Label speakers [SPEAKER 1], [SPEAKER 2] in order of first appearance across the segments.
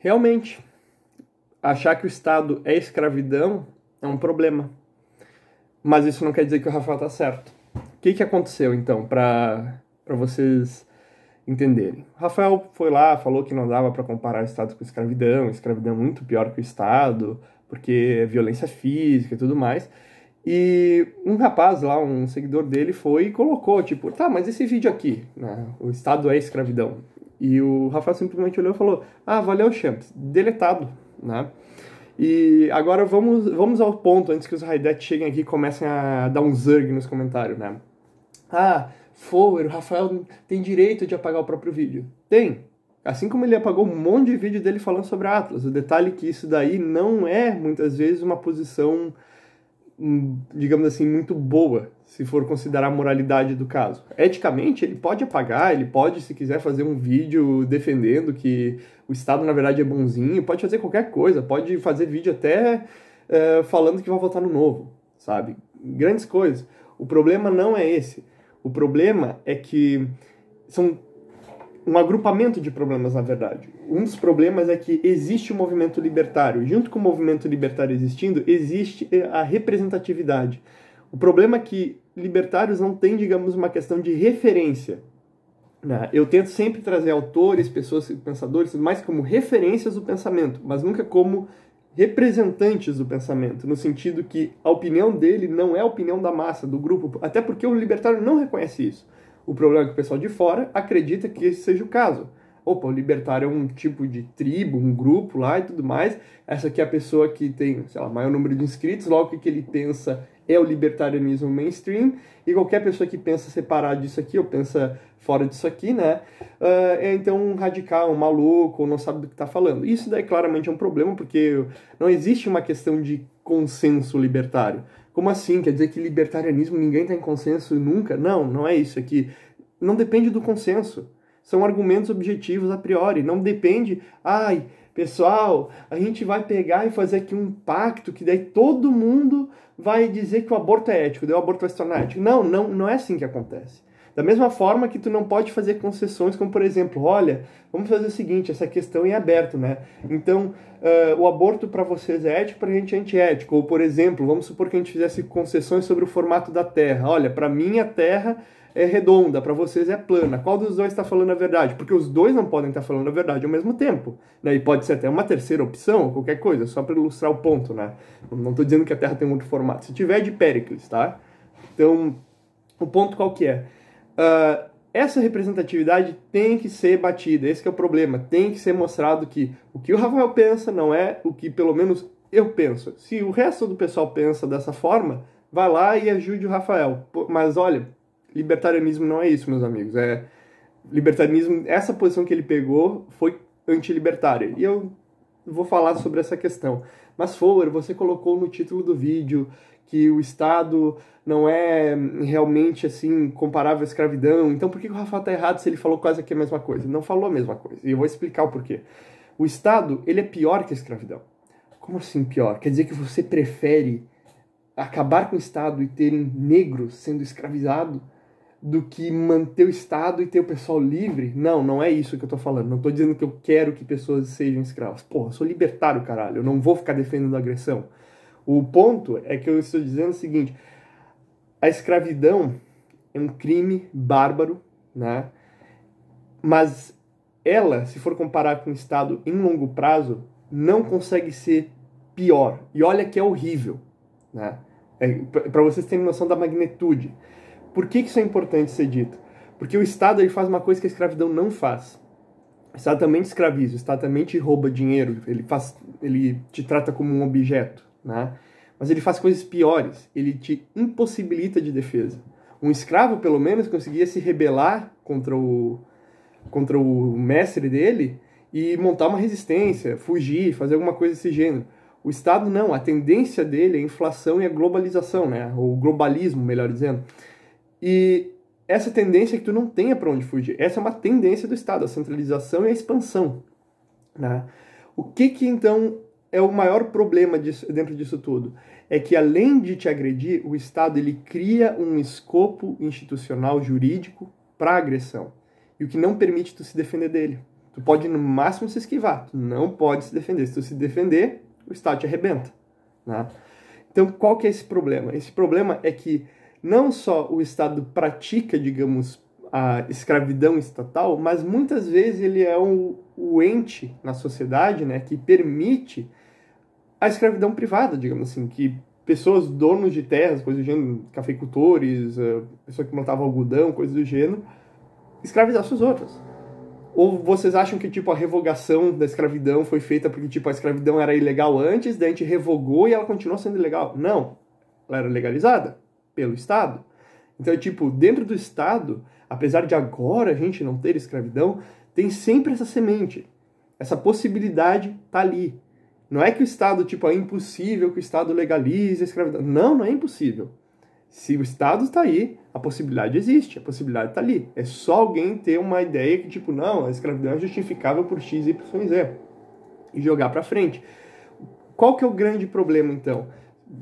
[SPEAKER 1] realmente, achar que o Estado é escravidão é um problema. Mas isso não quer dizer que o Rafael tá certo. O que, que aconteceu, então, para vocês entenderem? O Rafael foi lá, falou que não dava para comparar o Estado com escravidão, escravidão é muito pior que o Estado, porque é violência física e tudo mais. E um rapaz lá, um seguidor dele, foi e colocou, tipo, tá, mas esse vídeo aqui, né, o Estado é escravidão. E o Rafael simplesmente olhou e falou: Ah, valeu, Champs, deletado, né? E agora vamos, vamos ao ponto, antes que os Raidet cheguem aqui e comecem a dar um zerg nos comentários, né? Ah, Fower, o Rafael tem direito de apagar o próprio vídeo. Tem. Assim como ele apagou um monte de vídeo dele falando sobre a Atlas. O detalhe é que isso daí não é, muitas vezes, uma posição, hum, digamos assim, muito boa se for considerar a moralidade do caso. Eticamente, ele pode apagar, ele pode, se quiser, fazer um vídeo defendendo que o Estado, na verdade, é bonzinho, pode fazer qualquer coisa, pode fazer vídeo até uh, falando que vai votar no novo, sabe? Grandes coisas. O problema não é esse. O problema é que são um agrupamento de problemas, na verdade. Um dos problemas é que existe o movimento libertário. Junto com o movimento libertário existindo, existe eh, a representatividade. O problema é que libertários não têm, digamos, uma questão de referência. Né? Eu tento sempre trazer autores, pessoas, pensadores, mais como referências do pensamento, mas nunca como representantes do pensamento, no sentido que a opinião dele não é a opinião da massa, do grupo, até porque o libertário não reconhece isso. O problema é que o pessoal de fora acredita que esse seja o caso opa, o libertário é um tipo de tribo, um grupo lá e tudo mais. Essa aqui é a pessoa que tem, sei lá, maior número de inscritos, logo o que ele pensa é o libertarianismo mainstream, e qualquer pessoa que pensa separado disso aqui ou pensa fora disso aqui, né, uh, é então um radical, um maluco, ou não sabe do que está falando. Isso daí claramente é um problema, porque não existe uma questão de consenso libertário. Como assim? Quer dizer que libertarianismo ninguém tem tá consenso nunca? Não, não é isso aqui. Não depende do consenso são argumentos objetivos a priori, não depende, ai, pessoal, a gente vai pegar e fazer aqui um pacto que daí todo mundo vai dizer que o aborto é ético, daí o aborto vai se tornar ético. Não, não, não é assim que acontece. Da mesma forma que tu não pode fazer concessões, como por exemplo, olha, vamos fazer o seguinte, essa questão é aberta, né? Então, uh, o aborto para vocês é ético, para a gente é antiético. Ou por exemplo, vamos supor que a gente fizesse concessões sobre o formato da terra. Olha, para mim a terra é redonda, para vocês é plana. Qual dos dois está falando a verdade? Porque os dois não podem estar tá falando a verdade ao mesmo tempo. Né? E pode ser até uma terceira opção, qualquer coisa, só para ilustrar o ponto, né? Não estou dizendo que a Terra tem muito outro formato. Se tiver, é de Péricles, tá? Então, o ponto qual que é? Uh, essa representatividade tem que ser batida, esse é o problema. Tem que ser mostrado que o que o Rafael pensa não é o que, pelo menos, eu penso. Se o resto do pessoal pensa dessa forma, vai lá e ajude o Rafael. Mas olha, libertarianismo não é isso, meus amigos. É libertarianismo, essa posição que ele pegou foi antilibertária. E eu vou falar sobre essa questão. Mas Fowler, você colocou no título do vídeo que o Estado não é realmente assim comparável à escravidão. Então por que o Rafa está errado se ele falou quase que a mesma coisa? Não falou a mesma coisa. E eu vou explicar o porquê. O Estado, ele é pior que a escravidão. Como assim pior? Quer dizer que você prefere acabar com o Estado e terem negros sendo escravizados do que manter o Estado e ter o pessoal livre. Não, não é isso que eu tô falando. Não tô dizendo que eu quero que pessoas sejam escravas. Porra, eu sou libertário, caralho. Eu não vou ficar defendendo a agressão. O ponto é que eu estou dizendo o seguinte: a escravidão é um crime bárbaro, né? Mas ela, se for comparar com o Estado em longo prazo, não consegue ser pior. E olha que é horrível, né? É, para vocês terem noção da magnitude. Por que, que isso é importante ser dito? Porque o Estado ele faz uma coisa que a escravidão não faz. O Estado também te escraviza, o Estado também te rouba dinheiro, ele, faz, ele te trata como um objeto, né? Mas ele faz coisas piores, ele te impossibilita de defesa. Um escravo, pelo menos, conseguia se rebelar contra o, contra o mestre dele e montar uma resistência, fugir, fazer alguma coisa desse gênero. O Estado não, a tendência dele é a inflação e a globalização, né? Ou globalismo, melhor dizendo. E essa tendência é que tu não tenha para onde fugir. Essa é uma tendência do Estado, a centralização e a expansão. Né? O que que então é o maior problema disso, dentro disso tudo? É que além de te agredir, o Estado ele cria um escopo institucional jurídico para agressão. E o que não permite tu se defender dele. Tu pode no máximo se esquivar, tu não pode se defender. Se tu se defender, o Estado te arrebenta. Né? Então qual que é esse problema? Esse problema é que não só o Estado pratica, digamos, a escravidão estatal, mas muitas vezes ele é o, o ente na sociedade né, que permite a escravidão privada, digamos assim, que pessoas donos de terras, coisas do gênero, cafeicultores, eh, pessoa que plantava algodão, coisas do gênero, escravizassem os outros. Ou vocês acham que tipo a revogação da escravidão foi feita porque tipo a escravidão era ilegal antes, daí a gente revogou e ela continuou sendo ilegal? Não, ela era legalizada pelo Estado. Então, é tipo, dentro do Estado, apesar de agora a gente não ter escravidão, tem sempre essa semente. Essa possibilidade tá ali. Não é que o Estado, tipo, é impossível que o Estado legalize a escravidão. Não, não é impossível. Se o Estado está aí, a possibilidade existe, a possibilidade está ali. É só alguém ter uma ideia que, tipo, não, a escravidão é justificável por X, Y, Z. E jogar para frente. Qual que é o grande problema, então?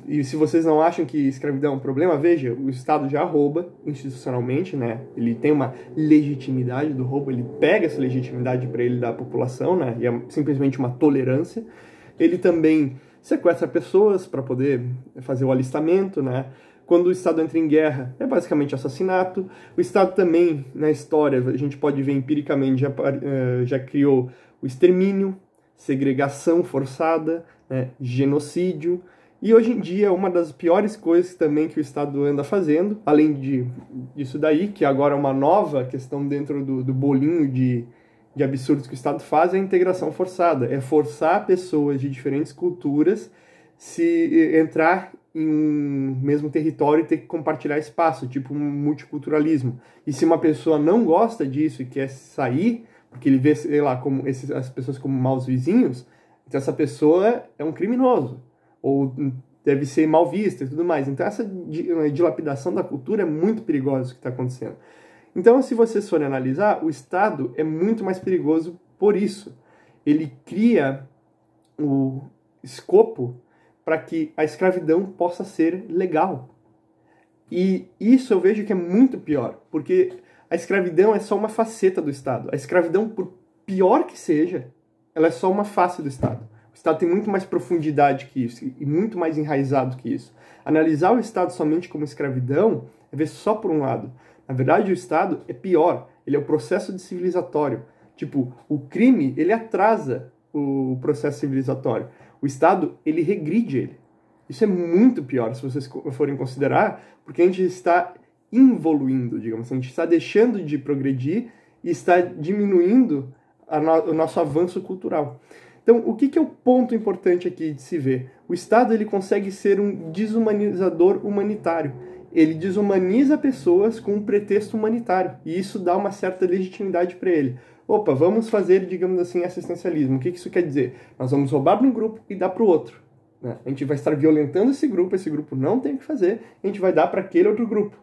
[SPEAKER 1] E se vocês não acham que escravidão é um problema, veja, o Estado já rouba institucionalmente, né? Ele tem uma legitimidade do roubo, ele pega essa legitimidade para ele da população, né? E é simplesmente uma tolerância. Ele também sequestra pessoas para poder fazer o alistamento, né? Quando o Estado entra em guerra, é basicamente assassinato. O Estado também, na história, a gente pode ver empiricamente, já, eh, já criou o extermínio, segregação forçada, né? genocídio, e hoje em dia, uma das piores coisas também que o Estado anda fazendo, além de, disso daí, que agora é uma nova questão dentro do, do bolinho de, de absurdos que o Estado faz, é a integração forçada. É forçar pessoas de diferentes culturas se entrar em um mesmo território e ter que compartilhar espaço, tipo um multiculturalismo. E se uma pessoa não gosta disso e quer sair, porque ele vê, sei lá, como esses, as pessoas como maus vizinhos, então essa pessoa é um criminoso ou deve ser mal vista e tudo mais. Então essa eh, dilapidação da cultura é muito perigosa que está acontecendo. Então, se vocês forem analisar, o Estado é muito mais perigoso por isso. Ele cria o escopo para que a escravidão possa ser legal. E isso eu vejo que é muito pior, porque a escravidão é só uma faceta do Estado. A escravidão, por pior que seja, ela é só uma face do Estado. Estado tem muito mais profundidade que isso e muito mais enraizado que isso. Analisar o Estado somente como escravidão é ver só por um lado. Na verdade, o Estado é pior. Ele é o processo de civilizatório. Tipo, o crime, ele atrasa o processo civilizatório. O Estado, ele regride ele. Isso é muito pior, se vocês forem considerar, porque a gente está involuindo, digamos assim. A gente está deixando de progredir e está diminuindo no o nosso avanço cultural. Então, o que, que é o ponto importante aqui de se ver? O Estado ele consegue ser um desumanizador humanitário. Ele desumaniza pessoas com um pretexto humanitário e isso dá uma certa legitimidade para ele. Opa, vamos fazer, digamos assim, assistencialismo. O que, que isso quer dizer? Nós vamos roubar de um grupo e dar para o outro. Né? A gente vai estar violentando esse grupo, esse grupo não tem o que fazer, a gente vai dar para aquele outro grupo.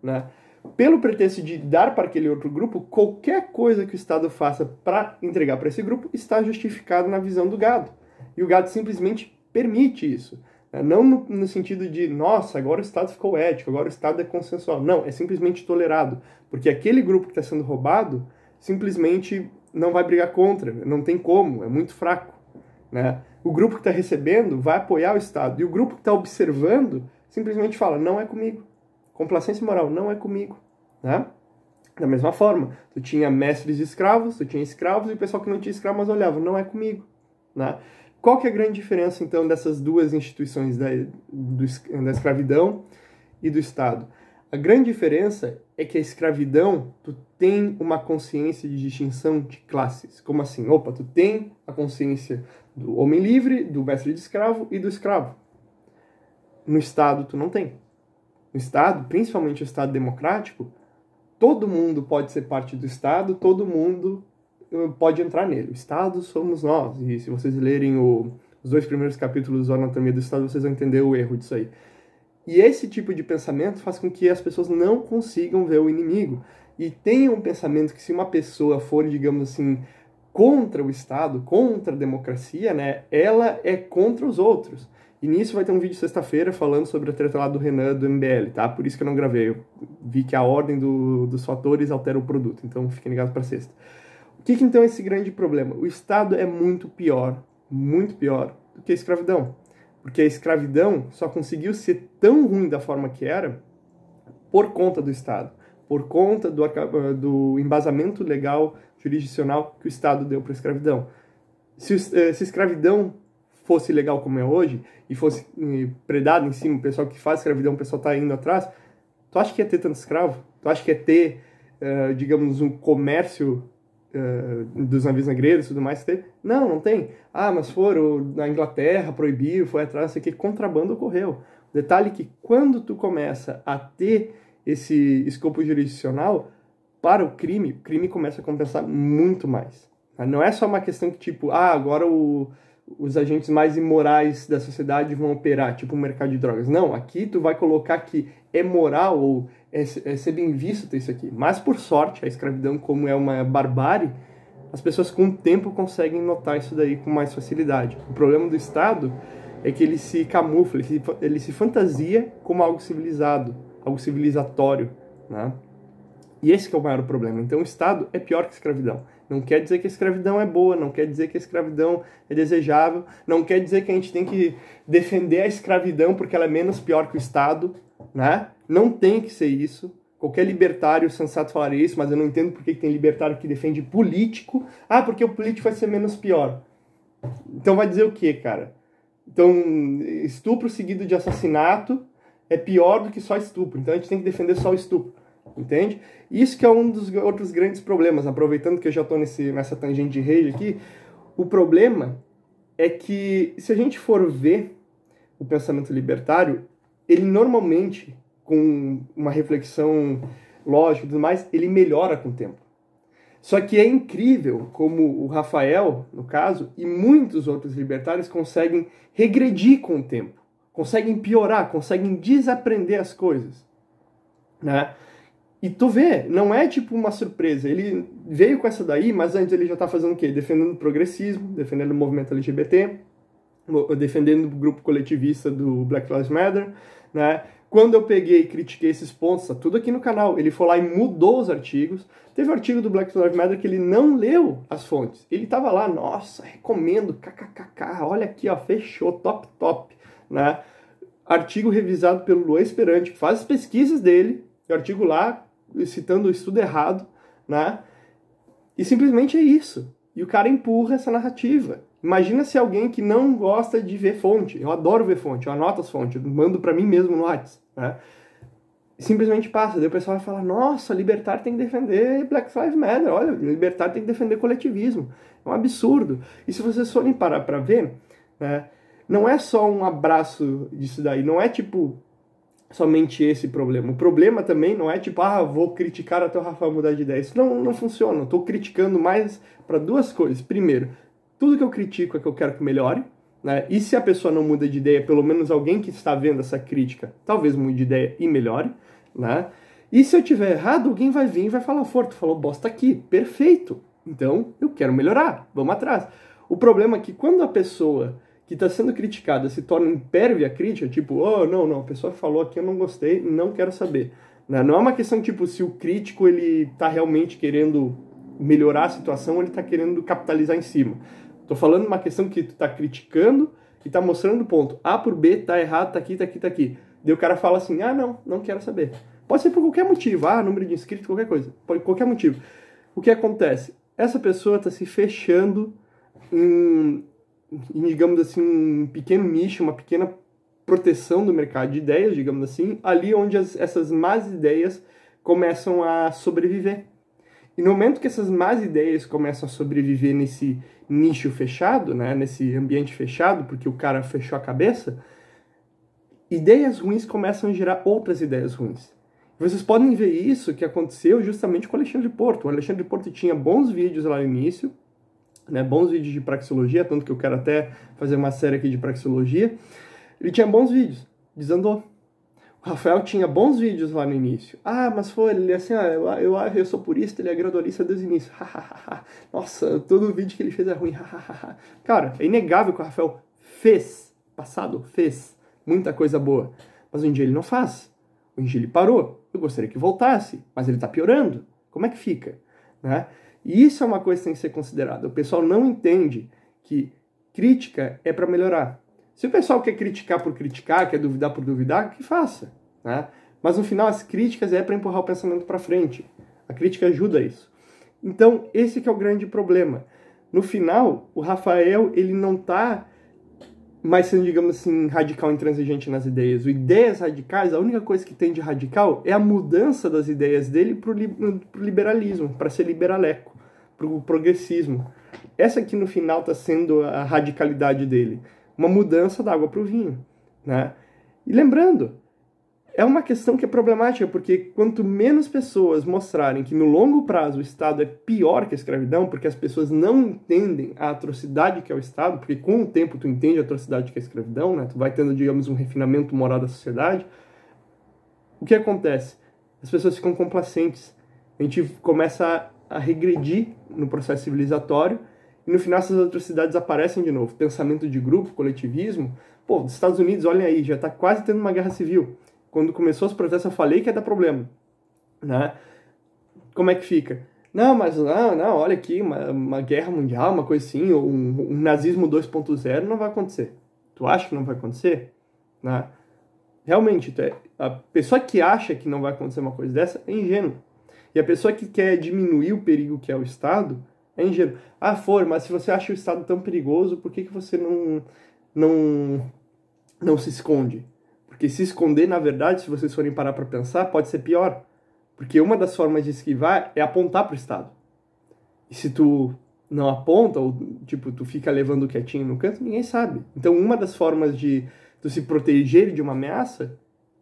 [SPEAKER 1] Né? pelo pretexto de dar para aquele outro grupo, qualquer coisa que o Estado faça para entregar para esse grupo está justificado na visão do gado. E o gado simplesmente permite isso. Né? Não no, no, sentido de, nossa, agora o Estado ficou ético, agora o Estado é consensual. Não, é simplesmente tolerado. Porque aquele grupo que está sendo roubado simplesmente não vai brigar contra, não tem como, é muito fraco. Né? O grupo que está recebendo vai apoiar o Estado. E o grupo que está observando simplesmente fala: não é comigo Complacência moral não é comigo, né? Da mesma forma, tu tinha mestres e escravos, tu tinha escravos e o pessoal que não tinha escravos olhava, não é comigo, né? Qual que é a grande diferença então dessas duas instituições da, do, da escravidão e do Estado? A grande diferença é que a escravidão, tu tem uma consciência de distinção de classes. Como assim? Opa, tu tem a consciência do homem livre, do mestre de escravo e do escravo. No Estado, tu não tem o Estado, principalmente o Estado democrático, todo mundo pode ser parte do Estado, todo mundo eh, pode entrar nele. O Estado somos nós. E se vocês lerem o, os dois primeiros capítulos do Anatomia do Estado, vocês vão entender o erro disso aí. E esse tipo de pensamento faz com que as pessoas não consigam ver o inimigo. E tenham um pensamento que se uma pessoa for, digamos assim, contra o Estado, contra a democracia, né, ela é contra os outros. E nisso vai ter um vídeo sexta-feira falando sobre a treta lá do Renan do MBL, tá? Por isso que eu não gravei. Eu vi que a ordem do, dos fatores altera o produto, então fiquem ligados para sexta. O que, que então é esse grande problema? O Estado é muito pior, muito pior do que a escravidão. Porque a escravidão só conseguiu ser tão ruim da forma que era por conta do Estado, por conta do, do embasamento legal, jurisdicional que o Estado deu para a escravidão. Se, eh, se a escravidão fosse legal como é hoje e fosse predado em cima, o pessoal que faz escravidão, o pessoal está indo atrás, tu acha que ia ter tanto escravo? Tu acha que ia ter, uh, digamos, um comércio uh, dos navios negreiros e tudo mais? Não, não tem. Ah, mas foram na Inglaterra, proibiu, foi atrás, sei que contrabando ocorreu. Detalhe que quando tu começa a ter esse escopo jurisdicional para o crime, o crime começa a compensar muito mais. Não é só uma questão que tipo, ah, agora o os agentes mais imorais da sociedade vão operar, tipo o mercado de drogas. Não, aqui tu vai colocar que é moral ou é, é ser bem visto ter isso aqui. Mas por sorte, a escravidão como é uma barbárie, as pessoas com o tempo conseguem notar isso daí com mais facilidade. O problema do Estado é que ele se camufla, ele se, ele se fantasia como algo civilizado, algo civilizatório, né? E esse é o maior problema. Então o Estado é pior que a escravidão. Não quer dizer que a escravidão é boa, não quer dizer que a escravidão é desejável, não quer dizer que a gente tem que defender a escravidão porque ela é menos pior que o Estado, né? Não tem que ser isso. Qualquer libertário sensato falaria isso, mas eu não entendo porque tem libertário que defende político. Ah, porque o político vai ser menos pior. Então vai dizer o quê, cara? Então, estupro seguido de assassinato é pior do que só estupro. Então a gente tem que defender só o estupro entende? Isso que é um dos outros grandes problemas, aproveitando que eu já estou nessa tangente de rede aqui, o problema é que se a gente for ver o pensamento libertário, ele normalmente, com uma reflexão lógica e tudo mais, ele melhora com o tempo. Só que é incrível como o Rafael, no caso, e muitos outros libertários conseguem regredir com o tempo, conseguem piorar, conseguem desaprender as coisas, né? E tu vê, não é tipo uma surpresa. Ele veio com essa daí, mas antes ele já tá fazendo o quê? Defendendo o progressismo, defendendo o movimento LGBT, defendendo o grupo coletivista do Black Lives Matter, né? Quando eu peguei e critiquei esses pontos, tá tudo aqui no canal. Ele foi lá e mudou os artigos. Teve um artigo do Black Lives Matter que ele não leu as fontes. Ele tava lá, nossa, recomendo, kkkk, olha aqui, ó, fechou, top, top, né? Artigo revisado pelo Luan Esperante, que faz as pesquisas dele, o artigo lá citando o estudo errado, né? E simplesmente é isso. E o cara empurra essa narrativa. Imagina se alguém que não gosta de ver fonte. Eu adoro ver fonte, eu anoto as fontes, eu mando para mim mesmo no WhatsApp, né? Simplesmente passa. Daí o pessoal vai falar: nossa, libertar tem que defender Black Lives Matter. Olha, libertar tem que defender coletivismo. É um absurdo. E se vocês forem parar para ver, né? Não é só um abraço disso daí, não é tipo somente esse problema. O problema também não é tipo, ah, vou criticar até o Rafael mudar de ideia. Isso não, não funciona. Estou criticando mais para duas coisas. Primeiro, tudo que eu critico é que eu quero que melhore. Né? E se a pessoa não muda de ideia, pelo menos alguém que está vendo essa crítica talvez mude de ideia e melhore. Né? E se eu tiver errado, alguém vai vir e vai falar, forte, falou bosta aqui, perfeito. Então eu quero melhorar, vamos atrás. O problema é que quando a pessoa que está sendo criticada se torna impérvia crítica, tipo, oh, não, não, a pessoa falou aqui, eu não gostei, não quero saber. Né? Não é uma questão, tipo, se o crítico ele está realmente querendo melhorar a situação, ele está querendo capitalizar em cima. Estou falando uma questão que tu está criticando e está mostrando o ponto. A por B está errado, está aqui, está aqui, está aqui. Daí o cara fala assim, ah, não, não quero saber. Pode ser por qualquer motivo, ah, número de inscritos, qualquer coisa, pode, qualquer motivo. O que acontece? Essa pessoa está se fechando em, digamos assim, um pequeno nicho, uma pequena proteção do mercado de ideias, digamos assim, ali onde as, essas más ideias começam a sobreviver. E no momento que essas más ideias começam a sobreviver nesse nicho fechado, né, nesse ambiente fechado, porque o cara fechou a cabeça, ideias ruins começam a gerar outras ideias ruins. Vocês podem ver isso que aconteceu justamente com o Alexandre Porto. O Alexandre Porto tinha bons vídeos lá no início, né, bons vídeos de praxeologia, tanto que eu quero até fazer uma série aqui de praxeologia. Ele tinha bons vídeos, desandou. O Rafael tinha bons vídeos lá no início. Ah, mas foi, ele é assim, ah, eu, eu, eu sou purista, ele é gradualista desde o início. Nossa, todo vídeo que ele fez é ruim. Cara, é inegável que o Rafael fez, passado, fez muita coisa boa. Mas um dia ele não faz. Um dia ele parou. Eu gostaria que voltasse, mas ele está piorando. Como é que fica? Né? E isso é uma coisa que tem que ser considerada. O pessoal não entende que crítica é para melhorar. Se o pessoal quer criticar por criticar, quer duvidar por duvidar, que faça. Né? Mas no final, as críticas é para empurrar o pensamento para frente. A crítica ajuda a isso. Então, esse que é o grande problema. No final, o Rafael ele não está mais sendo, digamos assim, radical intransigente nas ideias. O ideias radicais, a única coisa que tem de radical é a mudança das ideias dele para o liberalismo, para ser liberaleco para o progressismo. Essa aqui no final está sendo a radicalidade dele, uma mudança da água para o vinho, né? E lembrando, é uma questão que é problemática porque quanto menos pessoas mostrarem que no longo prazo o Estado é pior que a escravidão, porque as pessoas não entendem a atrocidade que é o Estado, porque com o tempo tu entende a atrocidade que é a escravidão, né? Tu vai tendo, digamos, um refinamento moral da sociedade. O que acontece? As pessoas ficam complacentes. A gente começa a a regredir no processo civilizatório e no final essas atrocidades aparecem de novo. Pensamento de grupo, coletivismo. Pô, os Estados Unidos, olhem aí, já está quase tendo uma guerra civil. Quando começou os protestos, eu falei que ia dar problema. Né? Como é que fica? Não, mas não, não olha aqui, uma, uma guerra mundial, uma coisa assim, ou um, um nazismo 2.0 não vai acontecer. Tu acha que não vai acontecer? Né? Realmente, é, a pessoa que acha que não vai acontecer uma coisa dessa é ingênua. E a pessoa que quer diminuir o perigo que é o Estado é ingênua. Ah, for, mas se você acha o Estado tão perigoso, por que, que você não, não, não se esconde? Porque se esconder, na verdade, se vocês forem parar para pensar, pode ser pior. Porque uma das formas de esquivar é apontar para o Estado. E se tu não aponta, ou tipo, tu fica levando quietinho no canto, ninguém sabe. Então, uma das formas de tu se proteger de uma ameaça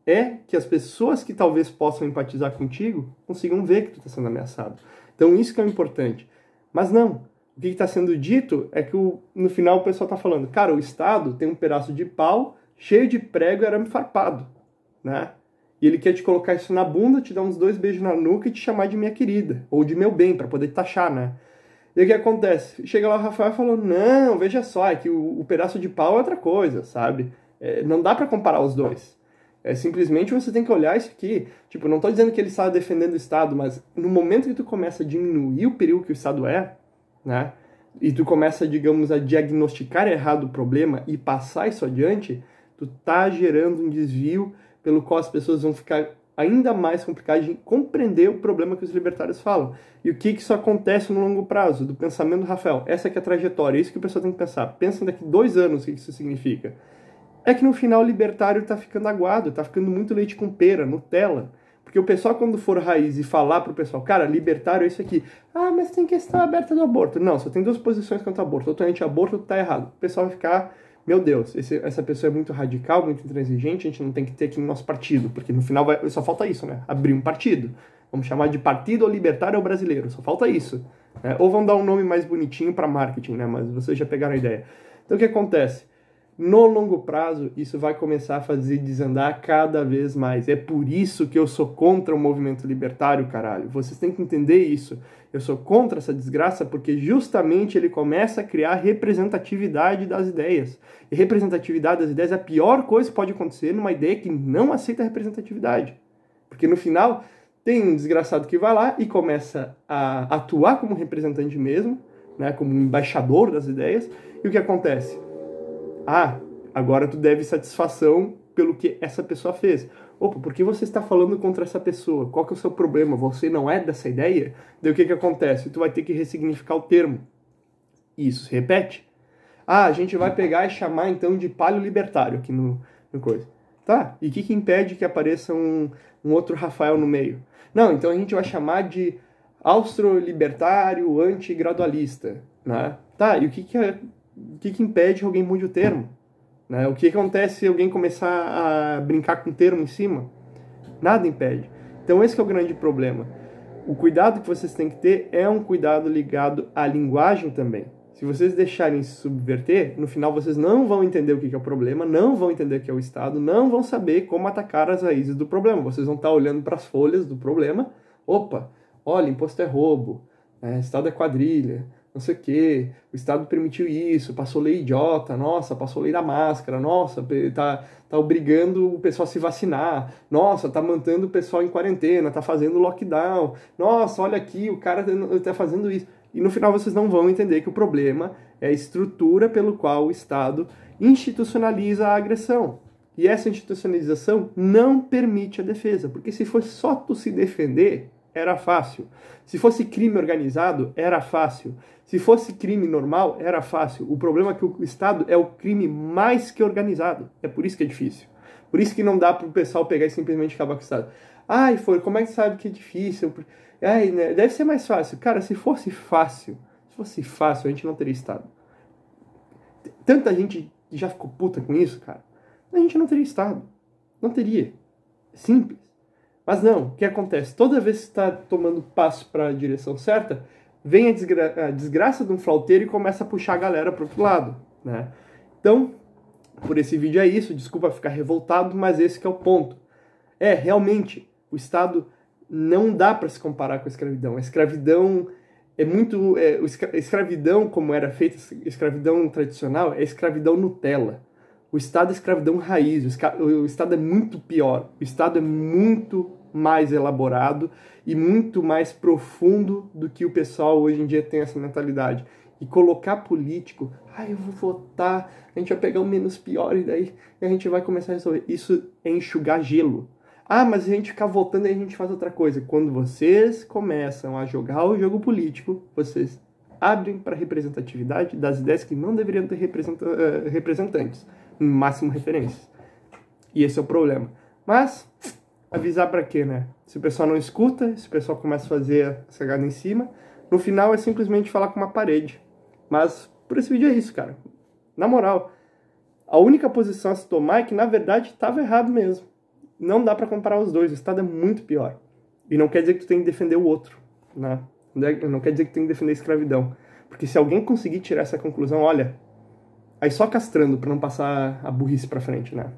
[SPEAKER 1] é que as pessoas que talvez possam empatizar contigo consigam ver que tu está sendo ameaçado. Então isso que é o importante. Mas não, o que está sendo dito é que o, no final o pessoal está falando, cara, o Estado tem um pedaço de pau cheio de prego e arame farpado, né? E ele quer te colocar isso na bunda, te dar uns dois beijos na nuca e te chamar de minha querida, ou de meu bem, para poder te taxar, né? E o que acontece? Chega lá o Rafael e falou, não, veja só, é que o, o pedaço de pau é outra coisa, sabe? É, não dá para comparar os dois. É simplesmente você tem que olhar isso aqui. Tipo, não estou dizendo que ele está defendendo o Estado, mas no momento que tu começa a diminuir o perigo que o Estado é, né? E tu começa, digamos, a diagnosticar errado o problema e passar isso adiante, tu tá gerando um desvio pelo qual as pessoas vão ficar ainda mais complicadas de compreender o problema que os libertários falam. E o que que isso acontece no longo prazo do pensamento do Rafael? Essa que é a trajetória, é isso que o pessoal tem que pensar. Pensa daqui dois anos o que isso significa é que no final o libertário tá ficando aguado, tá ficando muito leite com pera, Nutella. Porque o pessoal, quando for raiz e falar pro pessoal, cara, libertário é isso aqui. Ah, mas tem questão aberta do aborto. Não, só tem duas posições quanto ao aborto. Ou tu é anti-aborto ou tá errado. O pessoal vai ficar, meu Deus, esse, essa pessoa é muito radical, muito intransigente, a gente não tem que ter aqui no nosso partido. Porque no final vai, só falta isso, né? Abrir um partido. Vamos chamar de Partido Libertário Brasileiro. Só falta isso. Né? Ou vão dar um nome mais bonitinho para marketing, né? Mas vocês já pegaram a ideia. Então o que acontece? no longo prazo isso vai começar a fazer desandar cada vez mais. É por isso que eu sou contra o movimento libertário, caralho. Vocês têm que entender isso. Eu sou contra essa desgraça porque justamente ele começa a criar representatividade das ideias. E representatividade das ideias é a pior coisa que pode acontecer numa ideia que não aceita representatividade. Porque no final tem um desgraçado que vai lá e começa a atuar como representante mesmo, né, como embaixador das ideias, e o que acontece? Ah, agora tu deve satisfação pelo que essa pessoa fez. Opa, por que você está falando contra essa pessoa? Qual que é o seu problema? Você não é dessa ideia? Daí o que que acontece? Tu vai ter que ressignificar o termo. Isso se repete. Ah, a gente vai pegar e chamar então de palio libertário aqui no, no coisa. Tá, e o que, que impede que apareça um, um outro Rafael no meio? Não, então a gente vai chamar de austro-libertário antigradualista, né? Tá, e o que, que é o que, que impede que alguém mude o termo? Né? O que acontece se alguém começar a brincar com o termo em cima? Nada impede. Então esse é o grande problema. O cuidado que vocês têm que ter é um cuidado ligado à linguagem também. Se vocês deixarem se subverter, no final vocês não vão entender o que é o problema, não vão entender o que é o Estado, não vão saber como atacar as raízes do problema. Vocês vão estar olhando para as folhas do problema. Opa, olha, imposto é roubo, né? Estado é quadrilha, não sei o quê, o Estado permitiu isso, passou lei idiota, nossa, passou lei da máscara, nossa, tá, tá obrigando o pessoal a se vacinar, nossa, tá mantendo o pessoal em quarentena, tá fazendo lockdown, nossa, olha aqui, o cara tá, tá fazendo isso. E no final vocês não vão entender que o problema é a estrutura pelo qual o Estado institucionaliza a agressão. E essa institucionalização não permite a defesa, porque se for só tu se defender, era fácil. Se fosse crime organizado, era fácil. Se fosse crime normal, era fácil. O problema é que o Estado é o crime mais que organizado. É por isso que é difícil. Por isso que não dá para o pessoal pegar e simplesmente acabar com o Estado. Ai, foi, como é que sabe que é difícil? Ai, né? Deve ser mais fácil. Cara, se fosse fácil, se fosse fácil, a gente não teria Estado. Tanta gente já ficou puta com isso, cara. A gente não teria Estado. Não teria. Simples. Mas não, o que acontece? Toda vez que está tomando passo para a direção certa, vem a, desgra a, desgraça de um flauteiro e começa a puxar a galera para outro lado, né? Então, por esse vídeo é isso, desculpa ficar revoltado, mas esse é o ponto. É, realmente, o Estado não dá para se comparar com a escravidão. A escravidão é muito... É, a escravidão, como era feita, a escravidão tradicional, é a escravidão Nutella. O Estado é escravidão raiz, o, o Estado é muito pior, o Estado é muito mais elaborado e muito mais profundo do que o pessoal hoje em dia tem essa mentalidade. E colocar político, ah, eu vou votar, a gente vai pegar o menos pior e daí a gente vai começar a resolver. Isso é enxugar gelo. Ah, mas a gente ficar votando e a gente faz outra coisa. Quando vocês começam a jogar o jogo político, vocês abrem para a representatividade das ideias que não deveriam ter eh, representantes, no máximo referências. E esse é o problema. Mas avisar para quê, né? Se o pessoal não escuta, se o pessoal começa a fazer a cagada em cima, no final é simplesmente falar com uma parede. Mas por esse vídeo é isso, cara. Na moral, a única posição a se tomar é que na verdade estava errado mesmo. Não dá para comparar os dois, o estado é muito pior. E não quer dizer que tu tem que defender o outro, né? Não é, quer dizer que tem que defender a escravidão. Porque se alguém conseguir tirar essa conclusão, olha, aí só castrando para não passar a burrice para frente, né?